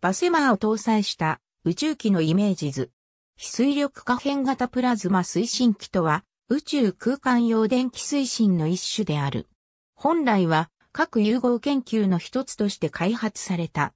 バセマーを搭載した宇宙機のイメージ図。非水力可変型プラズマ推進機とは宇宙空間用電気推進の一種である。本来は各融合研究の一つとして開発された。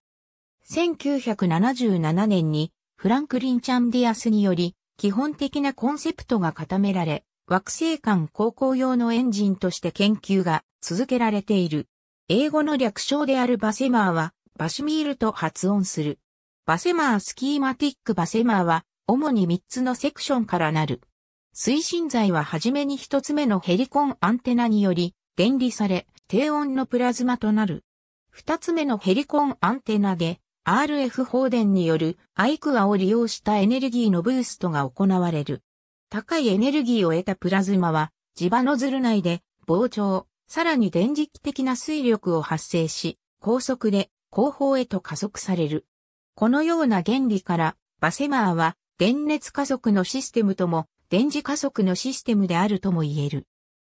1977年にフランクリン・チャンディアスにより基本的なコンセプトが固められ、惑星間航行用のエンジンとして研究が続けられている。英語の略称であるバセマーはバシュミールと発音する。バセマースキーマティックバセマーは、主に3つのセクションからなる。推進剤ははじめに1つ目のヘリコンアンテナにより、電離され、低温のプラズマとなる。2つ目のヘリコンアンテナで、RF 放電によるアイクアを利用したエネルギーのブーストが行われる。高いエネルギーを得たプラズマは、磁場ノズル内で膨張、さらに電磁気的な水力を発生し、高速で後方へと加速される。このような原理から、バセマーは、電熱加速のシステムとも、電磁加速のシステムであるとも言える。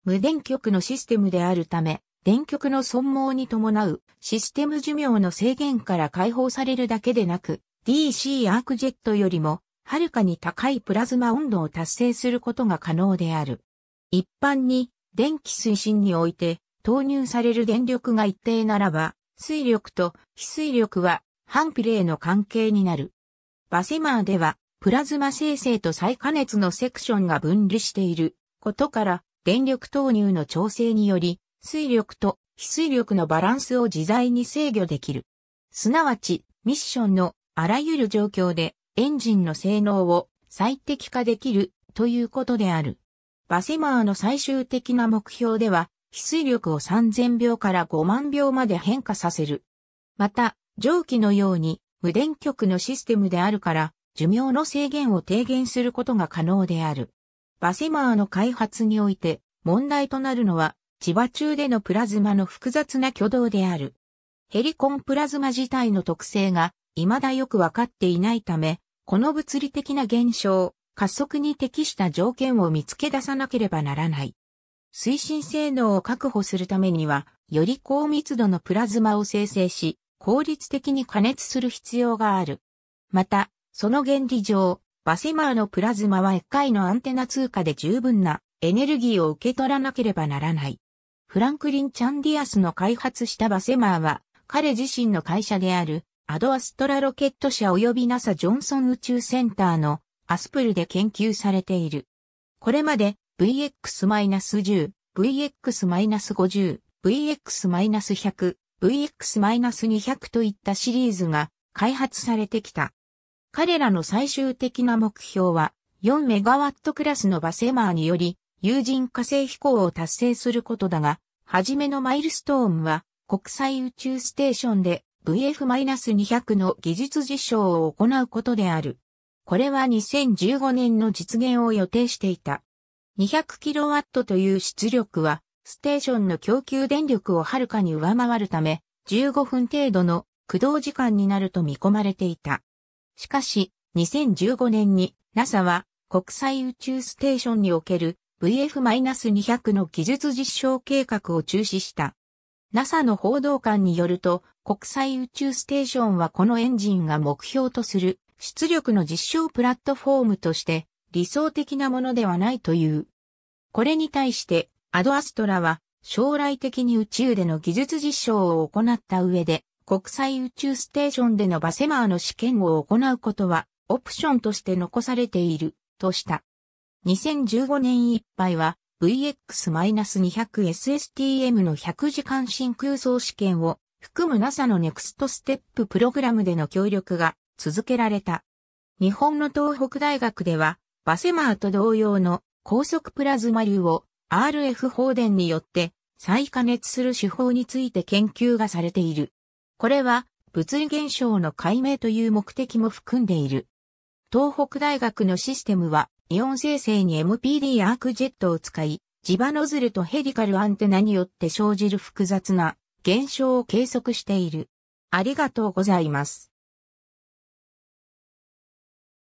無電極のシステムであるため、電極の損耗に伴うシステム寿命の制限から解放されるだけでなく、DC アークジェットよりも、はるかに高いプラズマ温度を達成することが可能である。一般に、電気推進において、投入される電力が一定ならば、水力と非水力は反比例の関係になる。バセマーでは、プラズマ生成と再加熱のセクションが分離していることから、電力投入の調整により、水力と非水力のバランスを自在に制御できる。すなわち、ミッションのあらゆる状況でエンジンの性能を最適化できるということである。バセマーの最終的な目標では、翡翠力を3000秒から5万秒まで変化させる。また、蒸気のように無電極のシステムであるから、寿命の制限を低減することが可能である。バセマーの開発において問題となるのは、千葉中でのプラズマの複雑な挙動である。ヘリコンプラズマ自体の特性が未だよくわかっていないため、この物理的な現象、加速に適した条件を見つけ出さなければならない。推進性能を確保するためには、より高密度のプラズマを生成し、効率的に加熱する必要がある。また、その原理上、バセマーのプラズマは1回のアンテナ通過で十分なエネルギーを受け取らなければならない。フランクリン・チャンディアスの開発したバセマーは、彼自身の会社である、アドアストラロケット社及び NASA ジョンソン宇宙センターのアスプルで研究されている。これまで VX-10、VX-50、VX-100、VX-200 といったシリーズが開発されてきた。彼らの最終的な目標は4ットクラスのバセマーにより有人火星飛行を達成することだが、初めのマイルストーンは国際宇宙ステーションで VF-200 の技術実証を行うことである。これは2015年の実現を予定していた。200kW という出力は、ステーションの供給電力をはるかに上回るため、15分程度の駆動時間になると見込まれていた。しかし、2015年に NASA は国際宇宙ステーションにおける VF-200 の技術実証計画を中止した。NASA の報道官によると、国際宇宙ステーションはこのエンジンが目標とする出力の実証プラットフォームとして理想的なものではないという。これに対して、アドアストラは、将来的に宇宙での技術実証を行った上で、国際宇宙ステーションでのバセマーの試験を行うことは、オプションとして残されている、とした。2015年いっぱいは、VX-200SSTM の100時間真空層試験を含む NASA のネクストステッププログラムでの協力が続けられた。日本の東北大学ではバセマーと同様の高速プラズマ流を RF 放電によって再加熱する手法について研究がされている。これは物理現象の解明という目的も含んでいる。東北大学のシステムはイオン生成に MPD アークジェットを使い、磁場ノズルとヘリカルアンテナによって生じる複雑な現象を計測している。ありがとうございます。